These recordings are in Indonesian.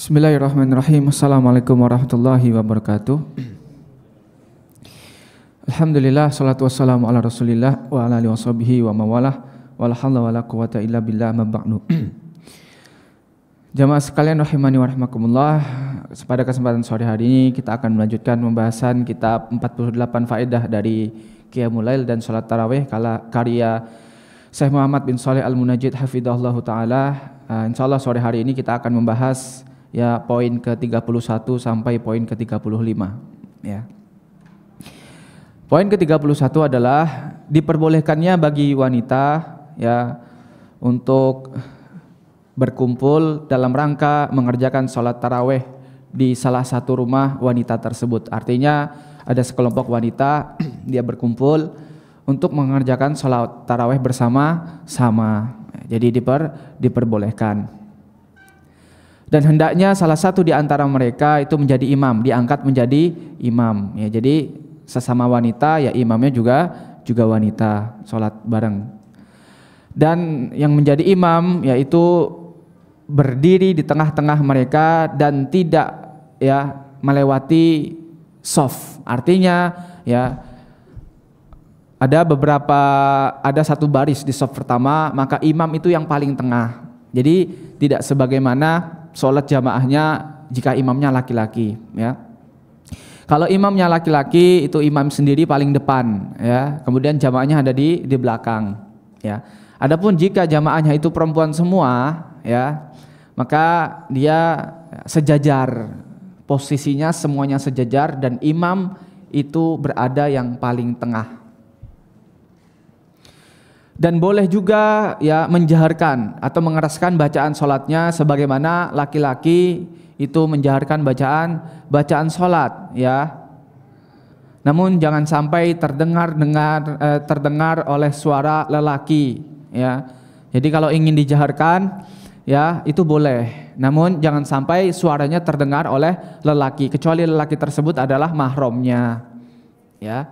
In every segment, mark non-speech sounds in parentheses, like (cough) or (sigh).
Bismillahirrahmanirrahim. Assalamualaikum warahmatullahi wabarakatuh. Alhamdulillah, salatu wassalamu ala rasulillah wa ala alihi washabihi wa mawalah wa la wa la quwata illa billah ma Jamaah sekalian rahimani wa rahmakumullah, pada kesempatan sore hari ini kita akan melanjutkan pembahasan kitab 48 faedah dari Qiyamul Lail dan salat tarawih karya Syekh Muhammad bin Saleh al Munajjid. hafizahullah taala. Uh, insyaallah sore hari ini kita akan membahas ya poin ke-31 sampai poin ke-35 ya. Poin ke-31 adalah diperbolehkannya bagi wanita ya untuk berkumpul dalam rangka mengerjakan sholat taraweh di salah satu rumah wanita tersebut. Artinya ada sekelompok wanita (clears throat) dia berkumpul untuk mengerjakan sholat taraweh bersama sama. Jadi diper diperbolehkan dan hendaknya salah satu di antara mereka itu menjadi imam, diangkat menjadi imam. Ya, jadi sesama wanita ya imamnya juga juga wanita sholat bareng. Dan yang menjadi imam yaitu berdiri di tengah-tengah mereka dan tidak ya melewati soft. Artinya ya ada beberapa ada satu baris di soft pertama maka imam itu yang paling tengah jadi tidak sebagaimana sholat jamaahnya jika imamnya laki-laki ya. Kalau imamnya laki-laki itu imam sendiri paling depan ya. Kemudian jamaahnya ada di di belakang ya. Adapun jika jamaahnya itu perempuan semua ya, maka dia sejajar. Posisinya semuanya sejajar dan imam itu berada yang paling tengah dan boleh juga ya menjaharkan atau mengeraskan bacaan sholatnya sebagaimana laki-laki itu menjaharkan bacaan bacaan sholat ya namun jangan sampai terdengar dengar eh, terdengar oleh suara lelaki ya jadi kalau ingin dijaharkan ya itu boleh namun jangan sampai suaranya terdengar oleh lelaki kecuali lelaki tersebut adalah mahramnya ya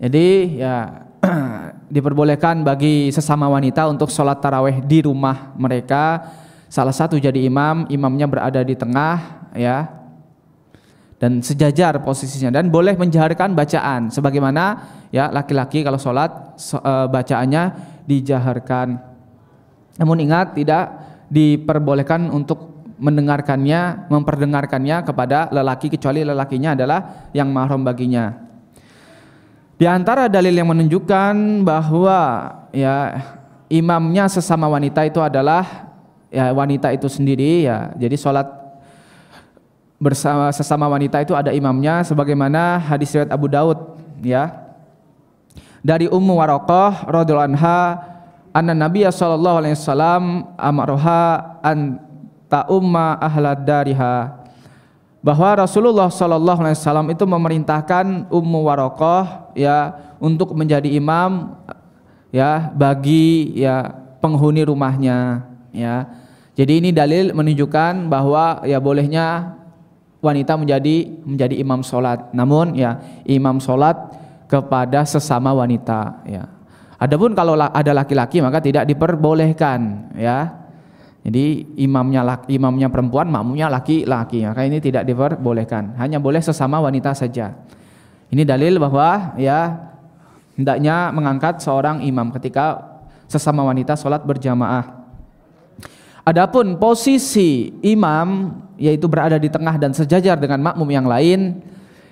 jadi ya (clears throat) diperbolehkan bagi sesama wanita untuk sholat taraweh di rumah mereka. Salah satu jadi imam, imamnya berada di tengah, ya, dan sejajar posisinya dan boleh menjaharkan bacaan sebagaimana ya laki-laki kalau sholat so, e, bacaannya dijaharkan namun ingat tidak diperbolehkan untuk mendengarkannya memperdengarkannya kepada lelaki kecuali lelakinya adalah yang mahram baginya di antara dalil yang menunjukkan bahwa ya imamnya sesama wanita itu adalah ya wanita itu sendiri ya. Jadi sholat bersama sesama wanita itu ada imamnya sebagaimana hadis riwayat Abu Daud ya. Dari Ummu Waraqah radhiyallahu anha anna Nabi sallallahu alaihi wasallam amaroha an ta'umma ahlad dariha bahwa Rasulullah Shallallahu Alaihi Wasallam itu memerintahkan Ummu Warokoh ya untuk menjadi imam ya bagi ya penghuni rumahnya ya. Jadi ini dalil menunjukkan bahwa ya bolehnya wanita menjadi menjadi imam sholat. Namun ya imam sholat kepada sesama wanita ya. Adapun kalau ada laki-laki maka tidak diperbolehkan ya jadi imamnya laki, imamnya perempuan, makmumnya laki-laki. Maka ini tidak diperbolehkan. Hanya boleh sesama wanita saja. Ini dalil bahwa ya hendaknya mengangkat seorang imam ketika sesama wanita sholat berjamaah. Adapun posisi imam yaitu berada di tengah dan sejajar dengan makmum yang lain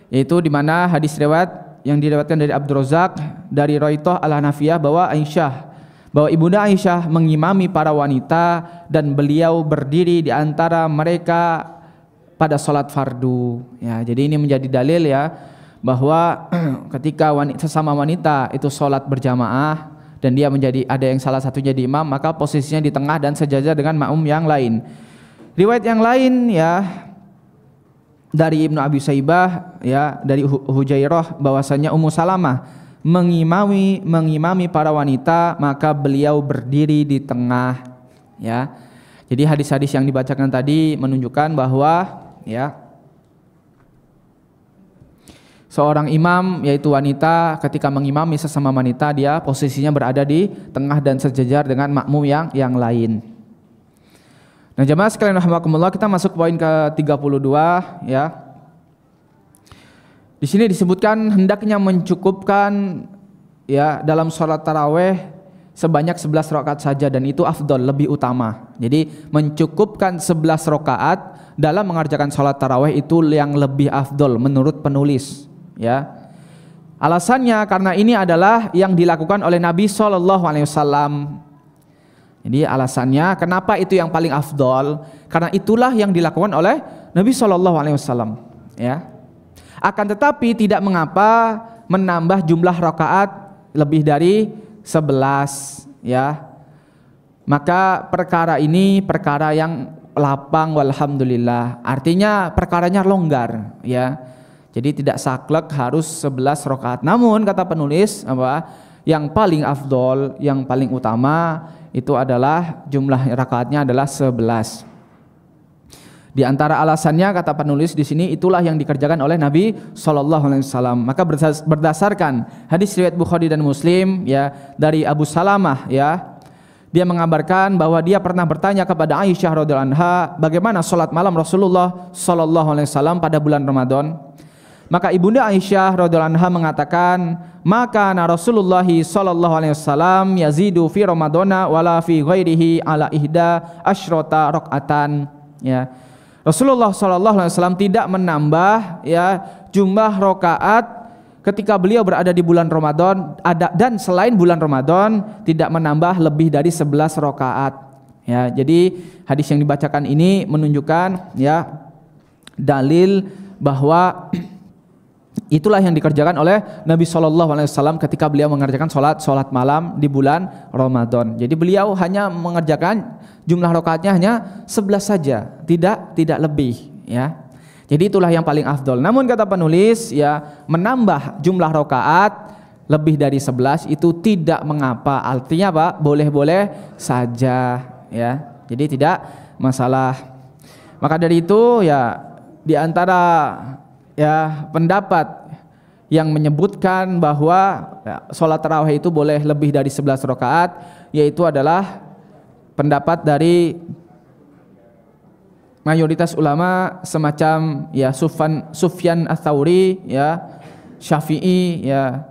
yaitu di mana hadis riwayat yang diriwayatkan dari Abdurrazak dari Roitoh Al-Hanafiyah bahwa Aisyah bahwa Ibunda Aisyah mengimami para wanita dan beliau berdiri di antara mereka pada sholat fardu. Ya, jadi ini menjadi dalil ya bahwa (clears throat) ketika wanita, sesama wanita itu sholat berjamaah dan dia menjadi ada yang salah satunya di imam maka posisinya di tengah dan sejajar dengan makmum yang lain. Riwayat yang lain ya dari Ibnu Abi Saibah ya dari Hujairah bahwasanya Ummu Salamah mengimami mengimami para wanita maka beliau berdiri di tengah ya. Jadi hadis-hadis yang dibacakan tadi menunjukkan bahwa ya seorang imam yaitu wanita ketika mengimami sesama wanita dia posisinya berada di tengah dan sejajar dengan makmum yang yang lain. Nah, jemaah sekalian rahimakumullah, kita masuk poin ke-32 ya. Di sini disebutkan hendaknya mencukupkan ya dalam sholat taraweh sebanyak 11 rakaat saja dan itu afdol lebih utama. Jadi mencukupkan 11 rakaat dalam mengerjakan sholat taraweh itu yang lebih afdol menurut penulis ya. Alasannya karena ini adalah yang dilakukan oleh Nabi saw Jadi alasannya kenapa itu yang paling afdol? Karena itulah yang dilakukan oleh Nabi saw Ya, akan tetapi tidak mengapa menambah jumlah rakaat lebih dari 11 ya. Maka perkara ini perkara yang lapang walhamdulillah. Artinya perkaranya longgar ya. Jadi tidak saklek harus 11 rakaat. Namun kata penulis apa? Yang paling afdol, yang paling utama itu adalah jumlah rakaatnya adalah 11. Di antara alasannya kata penulis di sini itulah yang dikerjakan oleh Nabi Shallallahu Alaihi Wasallam. Maka berdasarkan hadis riwayat Bukhari dan Muslim ya dari Abu Salamah ya dia mengabarkan bahwa dia pernah bertanya kepada Aisyah radhiallahu anha bagaimana sholat malam Rasulullah Shallallahu Alaihi Wasallam pada bulan Ramadan. Maka ibunda Aisyah radhiallahu anha mengatakan maka na Rasulullah Shallallahu Alaihi Wasallam yazidu fi Ramadana wala fi ghairihi ala ihda ashrota rokatan ya Rasulullah Shallallahu Alaihi Wasallam tidak menambah ya jumlah rokaat ketika beliau berada di bulan Ramadan ada dan selain bulan Ramadan tidak menambah lebih dari 11 rokaat ya jadi hadis yang dibacakan ini menunjukkan ya dalil bahwa Itulah yang dikerjakan oleh Nabi Shallallahu Alaihi Wasallam ketika beliau mengerjakan sholat sholat malam di bulan Ramadan. Jadi beliau hanya mengerjakan jumlah rokaatnya hanya 11 saja, tidak tidak lebih. Ya, jadi itulah yang paling afdol. Namun kata penulis ya menambah jumlah rokaat lebih dari 11 itu tidak mengapa. Artinya apa? Boleh-boleh saja ya. Jadi tidak masalah. Maka dari itu ya di antara ya pendapat yang menyebutkan bahwa ya, sholat tarawih itu boleh lebih dari 11 rakaat yaitu adalah pendapat dari mayoritas ulama semacam ya Sufyan Sufyan Atsauri ya Syafi'i ya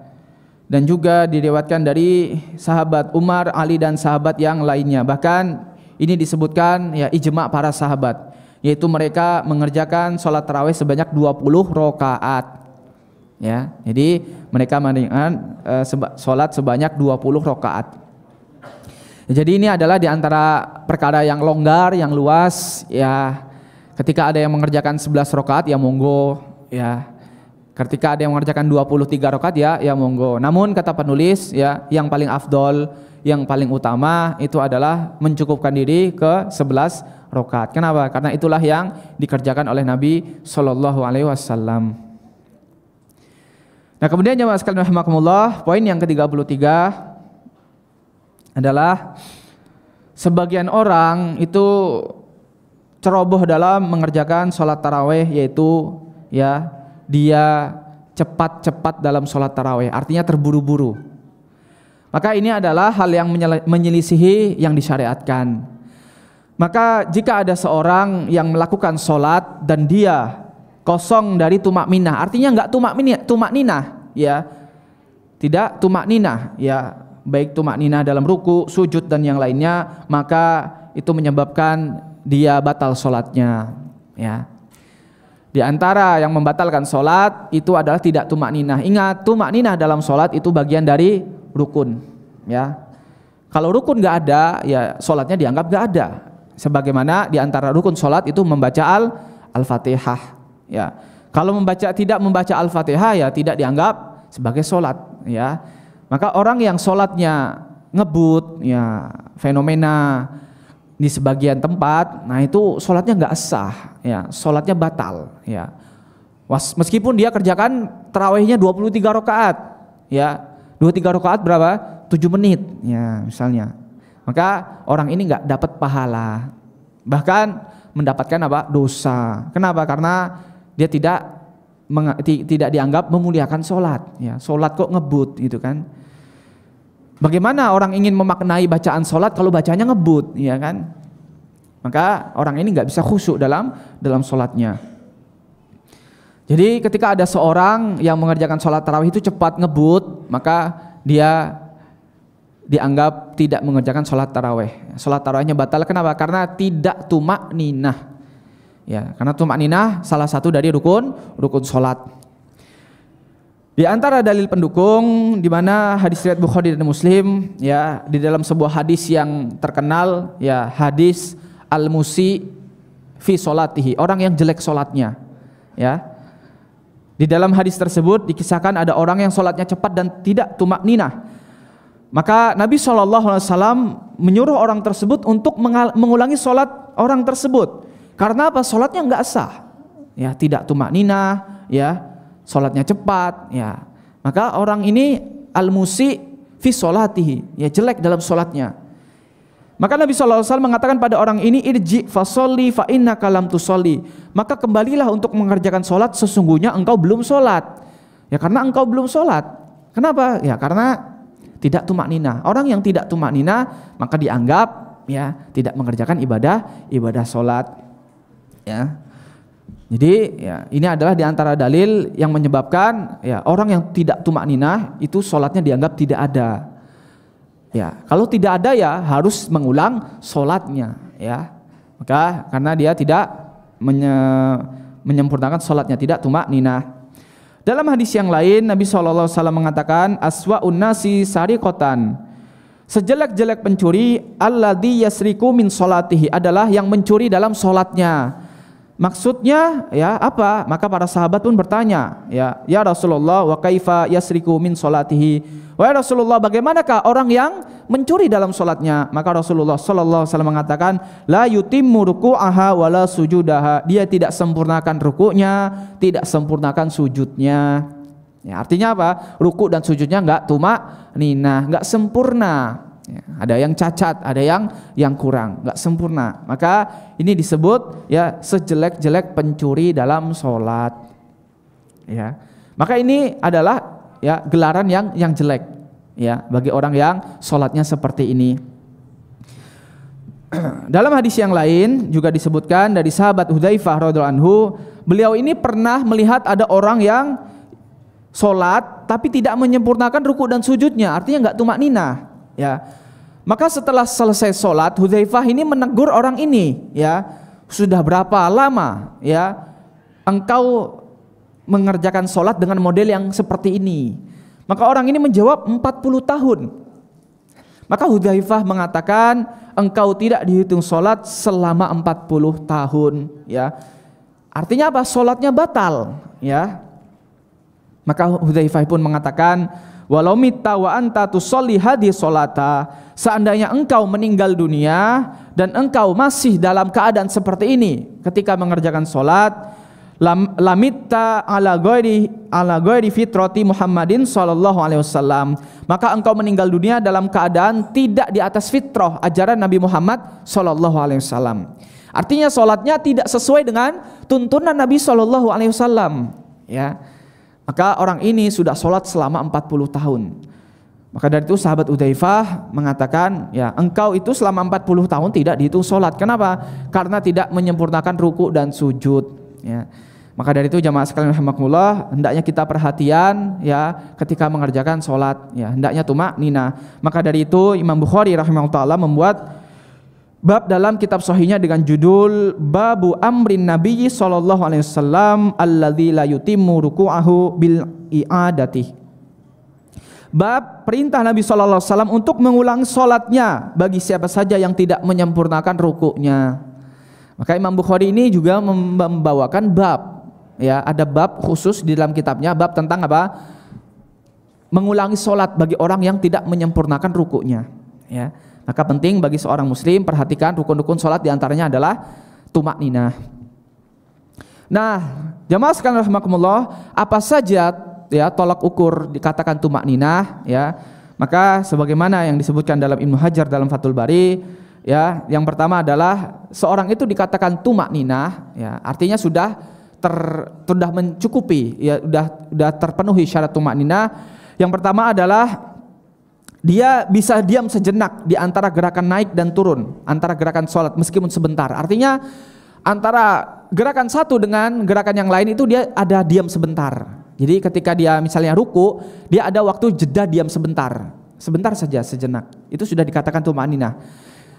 dan juga diriwatkan dari sahabat Umar, Ali dan sahabat yang lainnya. Bahkan ini disebutkan ya ijma para sahabat yaitu mereka mengerjakan sholat terawih sebanyak 20 rokaat ya jadi mereka mendingan e, sholat sebanyak 20 rokaat jadi ini adalah diantara perkara yang longgar yang luas ya ketika ada yang mengerjakan 11 rokaat ya monggo ya ketika ada yang mengerjakan 23 rokaat ya ya monggo namun kata penulis ya yang paling afdol yang paling utama itu adalah mencukupkan diri ke 11 rokat. Kenapa? Karena itulah yang dikerjakan oleh Nabi Shallallahu Alaihi Wasallam. Nah kemudian jemaah sekalian rahimakumullah, poin yang ke-33 adalah sebagian orang itu ceroboh dalam mengerjakan sholat taraweh yaitu ya dia cepat-cepat dalam sholat taraweh artinya terburu-buru maka ini adalah hal yang menyelisihi yang disyariatkan. Maka jika ada seorang yang melakukan sholat dan dia kosong dari tumak minah, artinya nggak tumak minah, tumak ninah, ya, tidak tumak ninah, ya, baik tumak ninah dalam ruku, sujud dan yang lainnya, maka itu menyebabkan dia batal sholatnya, ya. Di antara yang membatalkan sholat itu adalah tidak tumak ninah. Ingat, tumak ninah dalam sholat itu bagian dari rukun ya kalau rukun nggak ada ya sholatnya dianggap nggak ada sebagaimana diantara rukun sholat itu membaca al al-fatihah ya kalau membaca tidak membaca al-fatihah ya tidak dianggap sebagai sholat ya maka orang yang sholatnya ngebut ya fenomena di sebagian tempat, nah itu sholatnya nggak sah, ya sholatnya batal, ya. Was, meskipun dia kerjakan terawihnya 23 rakaat, ya Dua tiga rakaat berapa? Tujuh menit ya misalnya. Maka orang ini nggak dapat pahala. Bahkan mendapatkan apa? dosa. Kenapa? Karena dia tidak tidak dianggap memuliakan sholat ya. Sholat kok ngebut gitu kan. Bagaimana orang ingin memaknai bacaan sholat kalau bacanya ngebut ya kan? Maka orang ini nggak bisa khusyuk dalam dalam sholatnya. Jadi ketika ada seorang yang mengerjakan sholat tarawih itu cepat ngebut, maka dia dianggap tidak mengerjakan sholat tarawih. Sholat tarawihnya batal, kenapa? Karena tidak tumak ninah. Ya, karena tumak ninah salah satu dari rukun rukun sholat. Di antara dalil pendukung di mana hadis riwayat Bukhari dan Muslim ya di dalam sebuah hadis yang terkenal ya hadis al-musi fi sholatihi orang yang jelek sholatnya ya di dalam hadis tersebut dikisahkan ada orang yang sholatnya cepat dan tidak tumak ninah. Maka Nabi SAW menyuruh orang tersebut untuk mengulangi sholat orang tersebut. Karena apa? Sholatnya nggak sah. Ya, tidak tumak ninah, ya, sholatnya cepat, ya. Maka orang ini al-musi fi sholatihi, ya jelek dalam sholatnya. Maka Nabi alaihi wasallam mengatakan pada orang ini irji fasoli fa inna kalam tusoli. Maka kembalilah untuk mengerjakan solat sesungguhnya engkau belum solat Ya karena engkau belum solat Kenapa? Ya karena tidak tumak nina. Orang yang tidak tumak nina maka dianggap ya tidak mengerjakan ibadah ibadah solat Ya. Jadi ya, ini adalah diantara dalil yang menyebabkan ya orang yang tidak tumak nina itu sholatnya dianggap tidak ada. Ya, kalau tidak ada ya harus mengulang sholatnya. Ya, maka karena dia tidak menye, menyempurnakan sholatnya tidak tuma nina. Dalam hadis yang lain Nabi saw mengatakan aswa unnasi kotan Sejelek-jelek pencuri Allah yasriku min solatihi adalah yang mencuri dalam sholatnya. Maksudnya ya apa? Maka para sahabat pun bertanya, ya, ya Rasulullah wa kaifa yasriku min salatihi? Wahai Rasulullah, bagaimanakah orang yang mencuri dalam salatnya? Maka Rasulullah sallallahu alaihi wasallam mengatakan, la yutimmu ruku'aha wala sujudaha. Dia tidak sempurnakan rukuknya, tidak sempurnakan sujudnya. Ya, artinya apa? Ruku dan sujudnya enggak tuma nina, enggak sempurna. Ya, ada yang cacat, ada yang yang kurang, nggak sempurna. Maka ini disebut ya sejelek-jelek pencuri dalam sholat. Ya, maka ini adalah ya gelaran yang yang jelek ya bagi orang yang sholatnya seperti ini. (clears throat) dalam hadis yang lain juga disebutkan dari sahabat Hudzaifah radhiallahu anhu, beliau ini pernah melihat ada orang yang sholat tapi tidak menyempurnakan ruku dan sujudnya, artinya nggak tumak ninah ya. Maka setelah selesai sholat, Hudzaifah ini menegur orang ini, ya. Sudah berapa lama, ya, engkau mengerjakan sholat dengan model yang seperti ini? Maka orang ini menjawab 40 tahun. Maka Hudzaifah mengatakan, engkau tidak dihitung sholat selama 40 tahun, ya. Artinya apa? Sholatnya batal, ya. Maka Hudzaifah pun mengatakan, walau mita wa anta tusolli hadi solata seandainya engkau meninggal dunia dan engkau masih dalam keadaan seperti ini ketika mengerjakan solat lamita ala ghairi ala ghairi fitrati Muhammadin sallallahu alaihi wasallam maka engkau meninggal dunia dalam keadaan tidak di atas fitrah ajaran Nabi Muhammad sallallahu alaihi wasallam artinya solatnya tidak sesuai dengan tuntunan Nabi sallallahu alaihi wasallam ya maka orang ini sudah sholat selama 40 tahun. Maka dari itu sahabat Udaifah mengatakan, ya engkau itu selama 40 tahun tidak dihitung sholat. Kenapa? Karena tidak menyempurnakan ruku dan sujud. Ya. Maka dari itu jamaah sekalian rahimakumullah, hendaknya kita perhatian ya ketika mengerjakan sholat. Ya, hendaknya tuma nina. Maka dari itu Imam Bukhari rahimahullah membuat bab dalam kitab sahihnya dengan judul Babu Amrin Nabiyyi sallallahu alaihi wasallam alladzi la yutimmu ruku'ahu bil i'adati. Bab perintah Nabi sallallahu alaihi wasallam untuk mengulang salatnya bagi siapa saja yang tidak menyempurnakan rukuknya. Maka Imam Bukhari ini juga membawakan bab ya, ada bab khusus di dalam kitabnya bab tentang apa? mengulangi sholat bagi orang yang tidak menyempurnakan rukuknya ya maka penting bagi seorang muslim perhatikan rukun-rukun sholat diantaranya adalah tumak nina. Nah, jamaah sekalian rahmakumullah, apa saja ya tolak ukur dikatakan tumak nina ya. Maka sebagaimana yang disebutkan dalam Ibnu Hajar dalam Fathul Bari, ya, yang pertama adalah seorang itu dikatakan tumak nina ya, artinya sudah ter, sudah mencukupi, ya, sudah sudah terpenuhi syarat tumak nina Yang pertama adalah dia bisa diam sejenak di antara gerakan naik dan turun, antara gerakan sholat meskipun sebentar. Artinya antara gerakan satu dengan gerakan yang lain itu dia ada diam sebentar. Jadi ketika dia misalnya ruku, dia ada waktu jeda diam sebentar. Sebentar saja sejenak. Itu sudah dikatakan tumak ninah.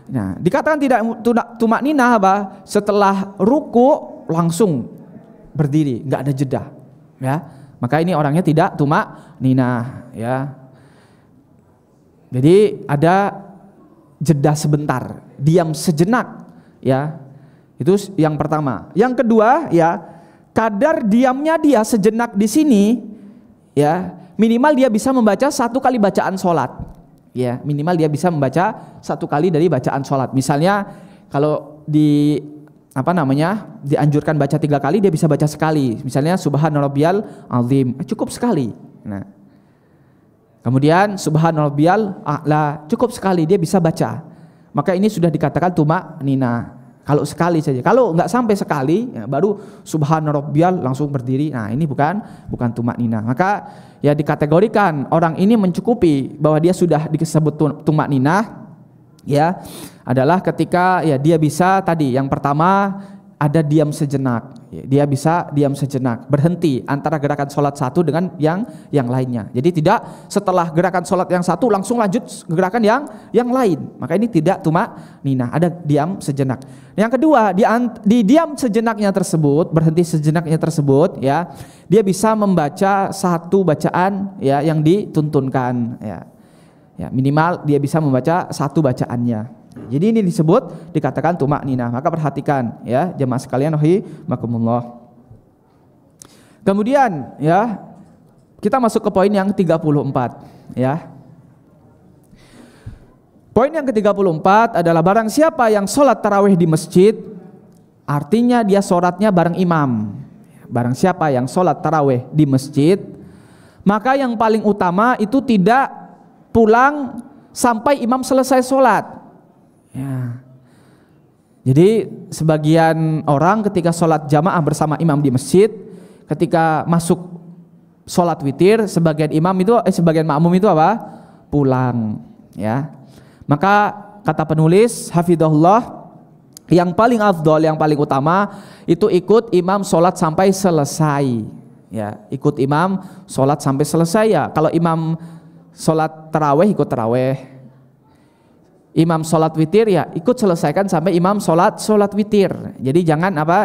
Nah, dikatakan tidak tumak ninah apa? Setelah ruku langsung berdiri, nggak ada jeda. Ya, maka ini orangnya tidak tumak ninah. Ya, jadi ada jeda sebentar, diam sejenak ya. Itu yang pertama. Yang kedua ya, kadar diamnya dia sejenak di sini ya, minimal dia bisa membaca satu kali bacaan sholat ya minimal dia bisa membaca satu kali dari bacaan sholat misalnya kalau di apa namanya dianjurkan baca tiga kali dia bisa baca sekali misalnya Subhanallah Bial azim cukup sekali nah Kemudian subhanallah bial a'la cukup sekali dia bisa baca. Maka ini sudah dikatakan tumak nina. Kalau sekali saja. Kalau nggak sampai sekali ya, baru subhanarabbiyal langsung berdiri. Nah, ini bukan bukan tumak nina. Maka ya dikategorikan orang ini mencukupi bahwa dia sudah disebut tumak nina ya adalah ketika ya dia bisa tadi yang pertama ada diam sejenak. Dia bisa diam sejenak, berhenti antara gerakan sholat satu dengan yang yang lainnya. Jadi tidak setelah gerakan sholat yang satu langsung lanjut gerakan yang yang lain. Maka ini tidak cuma nina, ada diam sejenak. Yang kedua, di, di diam sejenaknya tersebut, berhenti sejenaknya tersebut, ya, dia bisa membaca satu bacaan ya yang dituntunkan. Ya, ya minimal dia bisa membaca satu bacaannya. Jadi ini disebut dikatakan tumak nina. Maka perhatikan ya jemaah sekalian wahi makumullah. Kemudian ya kita masuk ke poin yang 34 ya. Poin yang ke-34 adalah barang siapa yang sholat tarawih di masjid artinya dia sholatnya bareng imam. Barang siapa yang sholat tarawih di masjid maka yang paling utama itu tidak pulang sampai imam selesai sholat Ya. Jadi sebagian orang ketika sholat jamaah bersama imam di masjid, ketika masuk sholat witir, sebagian imam itu, eh, sebagian makmum itu apa? Pulang. Ya. Maka kata penulis Hafidahullah yang paling afdol, yang paling utama itu ikut imam sholat sampai selesai. Ya, ikut imam sholat sampai selesai ya. Kalau imam sholat teraweh ikut teraweh imam sholat witir ya ikut selesaikan sampai imam sholat sholat witir. Jadi jangan apa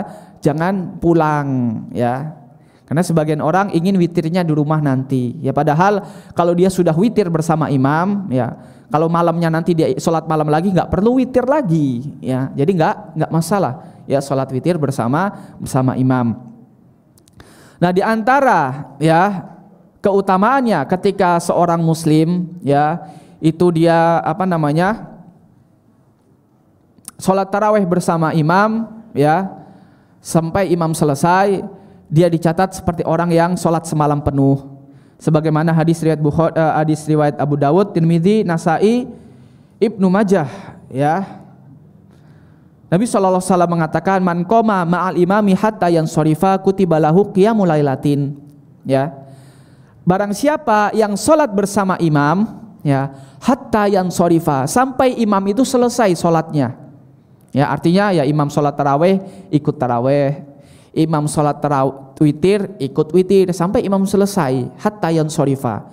jangan pulang ya. Karena sebagian orang ingin witirnya di rumah nanti. Ya padahal kalau dia sudah witir bersama imam ya kalau malamnya nanti dia sholat malam lagi nggak perlu witir lagi ya. Jadi nggak nggak masalah ya sholat witir bersama bersama imam. Nah di antara ya keutamaannya ketika seorang muslim ya itu dia apa namanya sholat taraweh bersama imam ya sampai imam selesai dia dicatat seperti orang yang sholat semalam penuh sebagaimana hadis riwayat Bukhari, eh, hadis riwayat Abu Dawud, Tirmidzi, Nasai, Ibnu Majah ya Nabi SAW mengatakan man koma ma'al imami hatta yang sorifa kutiba lahu qiyamul latin Ya. Barang siapa yang sholat bersama imam ya, hatta yang sorifa sampai imam itu selesai sholatnya. Ya, artinya ya imam sholat taraweh ikut taraweh, imam sholat taraweh witir ikut witir sampai imam selesai hatta yang sorifa.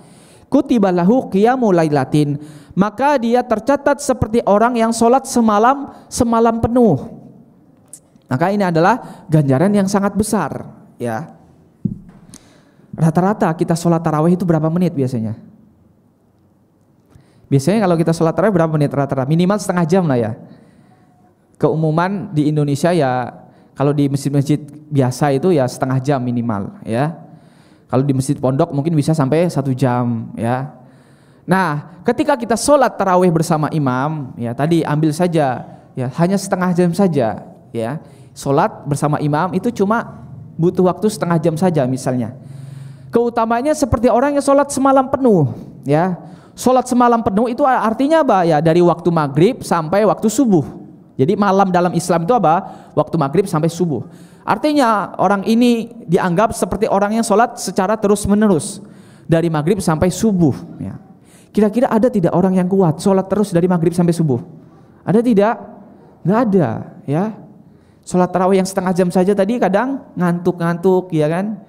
Kutiba lahu mulai latin maka dia tercatat seperti orang yang sholat semalam semalam penuh. Maka ini adalah ganjaran yang sangat besar, ya. Rata-rata kita sholat taraweh itu berapa menit biasanya? Biasanya kalau kita sholat taraweh berapa menit rata-rata? Minimal setengah jam lah ya keumuman di Indonesia ya kalau di masjid-masjid biasa itu ya setengah jam minimal ya. Kalau di masjid pondok mungkin bisa sampai satu jam ya. Nah, ketika kita sholat tarawih bersama imam, ya tadi ambil saja, ya hanya setengah jam saja, ya sholat bersama imam itu cuma butuh waktu setengah jam saja misalnya. Keutamanya seperti orang yang sholat semalam penuh, ya sholat semalam penuh itu artinya apa ya dari waktu maghrib sampai waktu subuh, jadi malam dalam Islam itu apa? Waktu maghrib sampai subuh. Artinya orang ini dianggap seperti orang yang sholat secara terus menerus dari maghrib sampai subuh. Ya. Kira-kira ada tidak orang yang kuat sholat terus dari maghrib sampai subuh? Ada tidak? Gak ada, ya. Sholat tarawih yang setengah jam saja tadi kadang ngantuk-ngantuk, ya kan?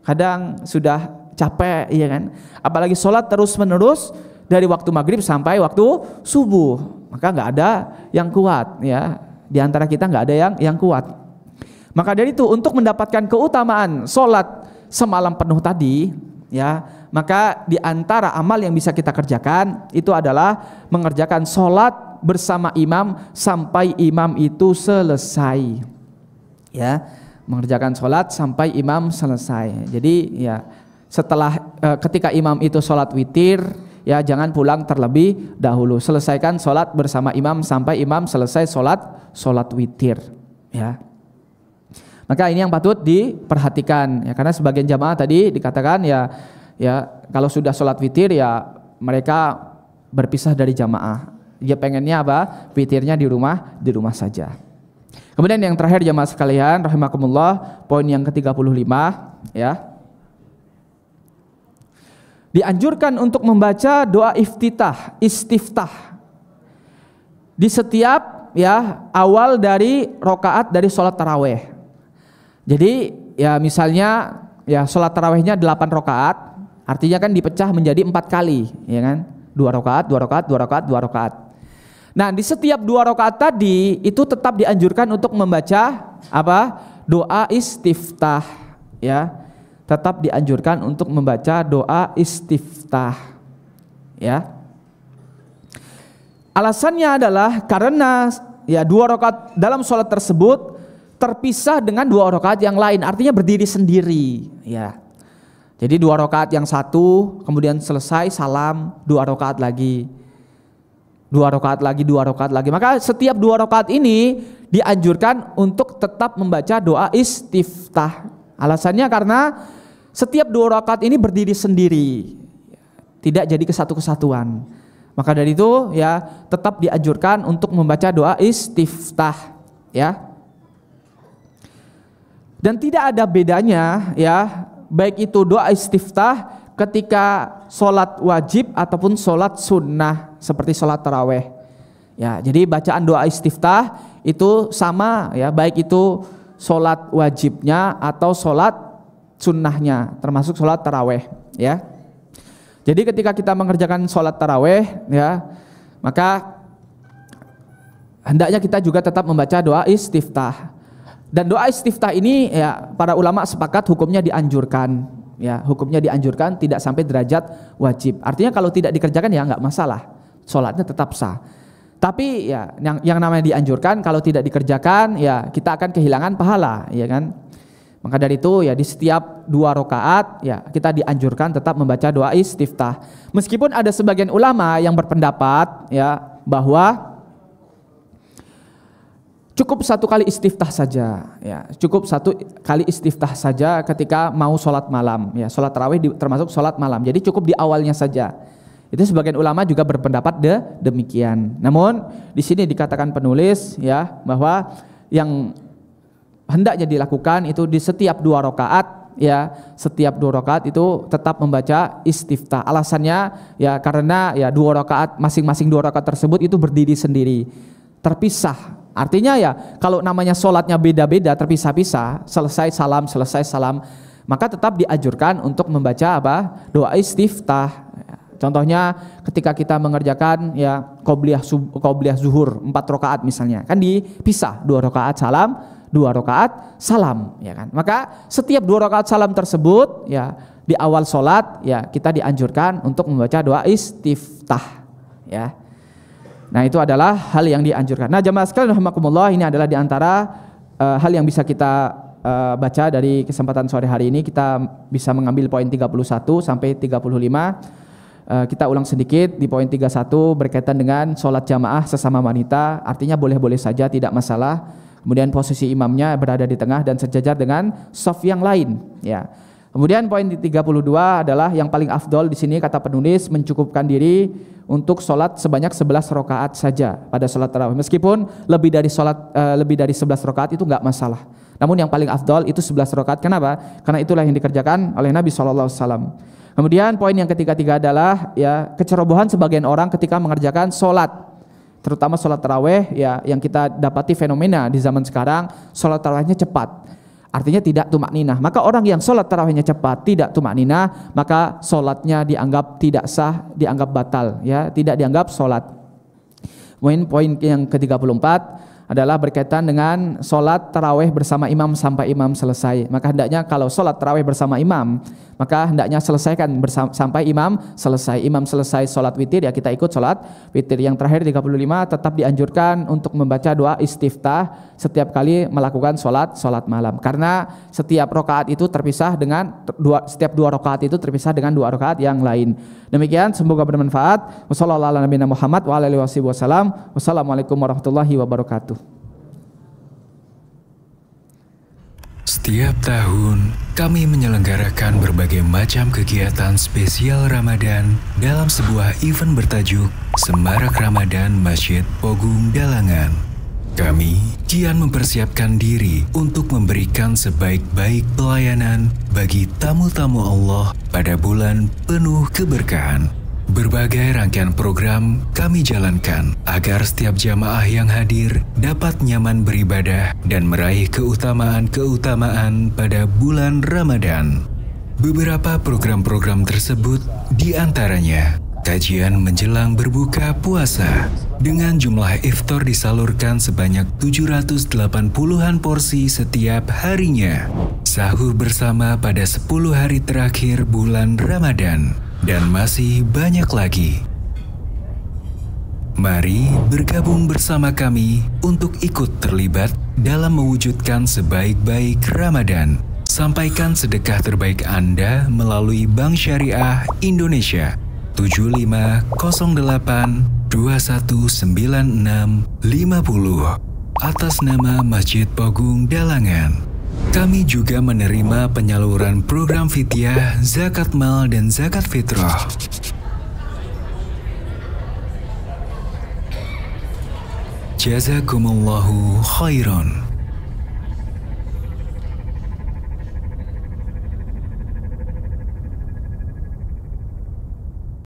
Kadang sudah capek, ya kan? Apalagi sholat terus menerus dari waktu maghrib sampai waktu subuh. Maka nggak ada yang kuat ya. Di antara kita nggak ada yang yang kuat. Maka dari itu untuk mendapatkan keutamaan sholat semalam penuh tadi ya maka di antara amal yang bisa kita kerjakan itu adalah mengerjakan sholat bersama imam sampai imam itu selesai ya mengerjakan sholat sampai imam selesai jadi ya setelah eh, ketika imam itu sholat witir ya jangan pulang terlebih dahulu. Selesaikan sholat bersama imam sampai imam selesai sholat sholat witir. Ya. Maka ini yang patut diperhatikan ya karena sebagian jamaah tadi dikatakan ya ya kalau sudah sholat witir ya mereka berpisah dari jamaah. Dia pengennya apa? Witirnya di rumah di rumah saja. Kemudian yang terakhir jamaah sekalian rahimakumullah poin yang ke-35 ya dianjurkan untuk membaca doa iftitah, istiftah di setiap ya awal dari rokaat dari sholat taraweh. Jadi ya misalnya ya sholat tarawehnya delapan rokaat, artinya kan dipecah menjadi empat kali, ya kan? Dua rokaat, dua rokaat, dua rokaat, dua rokaat. Nah di setiap dua rokaat tadi itu tetap dianjurkan untuk membaca apa doa istiftah, ya tetap dianjurkan untuk membaca doa istiftah. Ya. Alasannya adalah karena ya dua rakaat dalam sholat tersebut terpisah dengan dua rakaat yang lain, artinya berdiri sendiri, ya. Jadi dua rakaat yang satu, kemudian selesai salam, dua rakaat lagi. Dua rakaat lagi, dua rakaat lagi. Maka setiap dua rakaat ini dianjurkan untuk tetap membaca doa istiftah Alasannya karena setiap dua rakaat ini berdiri sendiri. Tidak jadi kesatu kesatuan. Maka dari itu ya tetap dianjurkan untuk membaca doa istiftah ya. Dan tidak ada bedanya ya baik itu doa istiftah ketika sholat wajib ataupun sholat sunnah seperti sholat taraweh. Ya, jadi bacaan doa istiftah itu sama ya baik itu sholat wajibnya atau sholat sunnahnya, termasuk sholat taraweh. Ya. Jadi ketika kita mengerjakan sholat taraweh, ya, maka hendaknya kita juga tetap membaca doa istiftah. Dan doa istiftah ini ya para ulama sepakat hukumnya dianjurkan ya hukumnya dianjurkan tidak sampai derajat wajib artinya kalau tidak dikerjakan ya nggak masalah sholatnya tetap sah tapi ya yang yang namanya dianjurkan kalau tidak dikerjakan ya kita akan kehilangan pahala, ya kan? Maka dari itu ya di setiap dua rakaat ya kita dianjurkan tetap membaca doa istiftah. Meskipun ada sebagian ulama yang berpendapat ya bahwa cukup satu kali istiftah saja ya cukup satu kali istiftah saja ketika mau sholat malam ya sholat tarawih termasuk sholat malam jadi cukup di awalnya saja itu sebagian ulama juga berpendapat de, demikian. Namun di sini dikatakan penulis ya bahwa yang hendaknya dilakukan itu di setiap dua rakaat ya setiap dua rakaat itu tetap membaca istiftah alasannya ya karena ya dua rakaat masing-masing dua rakaat tersebut itu berdiri sendiri terpisah artinya ya kalau namanya sholatnya beda-beda terpisah-pisah selesai salam selesai salam maka tetap diajurkan untuk membaca apa doa istiftah Contohnya ketika kita mengerjakan ya qobliyah qobliyah zuhur empat rakaat misalnya, kan dipisah dua rakaat salam, dua rakaat salam ya kan. Maka setiap dua rakaat salam tersebut ya di awal sholat ya kita dianjurkan untuk membaca doa istiftah ya. Nah, itu adalah hal yang dianjurkan. Nah, jemaah sekalian rahimakumullah ini adalah di antara uh, hal yang bisa kita eh, baca dari kesempatan sore hari ini kita bisa mengambil poin 31 sampai 35 Eh, kita ulang sedikit di poin 31 berkaitan dengan sholat jamaah sesama wanita artinya boleh-boleh saja tidak masalah kemudian posisi imamnya berada di tengah dan sejajar dengan soft yang lain ya kemudian poin 32 adalah yang paling afdol di sini kata penulis mencukupkan diri untuk sholat sebanyak 11 rakaat saja pada sholat terawih meskipun lebih dari sholat uh, lebih dari 11 rakaat itu nggak masalah namun yang paling afdol itu 11 rakaat kenapa karena itulah yang dikerjakan oleh Nabi saw Kemudian poin yang ketiga-tiga adalah ya kecerobohan sebagian orang ketika mengerjakan sholat terutama sholat taraweh ya yang kita dapati fenomena di zaman sekarang sholat tarawehnya cepat artinya tidak tumak ninah maka orang yang sholat tarawehnya cepat tidak tumak ninah maka sholatnya dianggap tidak sah dianggap batal ya tidak dianggap sholat poin poin yang ke 34 adalah berkaitan dengan sholat terawih bersama imam sampai imam selesai. Maka hendaknya kalau sholat terawih bersama imam, maka hendaknya selesaikan bersama, sampai imam selesai. Imam selesai sholat witir, ya kita ikut sholat witir. Yang terakhir 35 tetap dianjurkan untuk membaca doa istiftah setiap kali melakukan sholat sholat malam. Karena setiap rokaat itu terpisah dengan dua, setiap dua rokaat itu terpisah dengan dua rokaat yang lain. Demikian semoga bermanfaat. Wassalamualaikum warahmatullahi wabarakatuh. Setiap tahun, kami menyelenggarakan berbagai macam kegiatan spesial Ramadan dalam sebuah event bertajuk Semarak Ramadan Masjid Pogung Dalangan. Kami kian mempersiapkan diri untuk memberikan sebaik-baik pelayanan bagi tamu-tamu Allah pada bulan penuh keberkahan. Berbagai rangkaian program kami jalankan agar setiap jamaah yang hadir dapat nyaman beribadah dan meraih keutamaan-keutamaan pada bulan Ramadan. Beberapa program-program tersebut diantaranya kajian menjelang berbuka puasa dengan jumlah iftar disalurkan sebanyak 780-an porsi setiap harinya. Sahur bersama pada 10 hari terakhir bulan Ramadan dan masih banyak lagi. Mari bergabung bersama kami untuk ikut terlibat dalam mewujudkan sebaik-baik Ramadan. Sampaikan sedekah terbaik Anda melalui Bank Syariah Indonesia 7508 2196 50 atas nama Masjid Pogung Dalangan. Kami juga menerima penyaluran program fitiah, zakat mal, dan zakat fitrah. Jazakumullahu khairan.